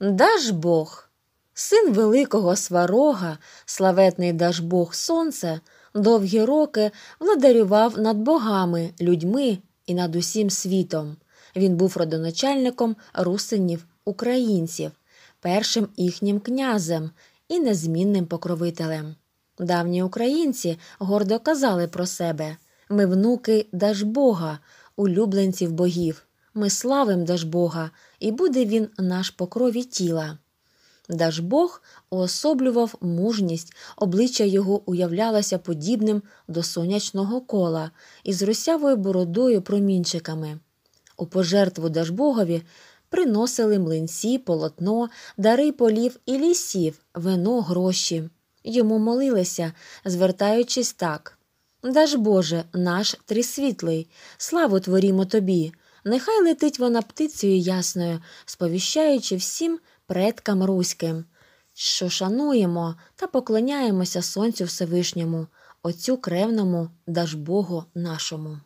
Дажбог, син великого сварога, славетний Дажбог Сонце, довгі роки владарював над богами, людьми і над усім світом. Він був родоначальником русинів, українців, першим їхнім князем і незмінним покровителем. Давні українці гордо казали про себе ми внуки Дажбога, улюбленців богів ми славим Дажбога, і буде він наш по крові тіла. Дажбог уособлював мужність, обличчя його уявлялося подібним до сонячного кола із русявою бородою промінчиками. У пожертву Дажбогові приносили млинці, полотно, дари полів і лісів, вино, гроші. Йому молилися, звертаючись так Дажбоже, наш трисвітлий, славу творімо тобі, Нехай летить вона птицею ясною, сповіщаючи всім предкам руським, що шануємо та поклоняємося Сонцю Всевишньому, Отцю кревному, Дажбогу нашому.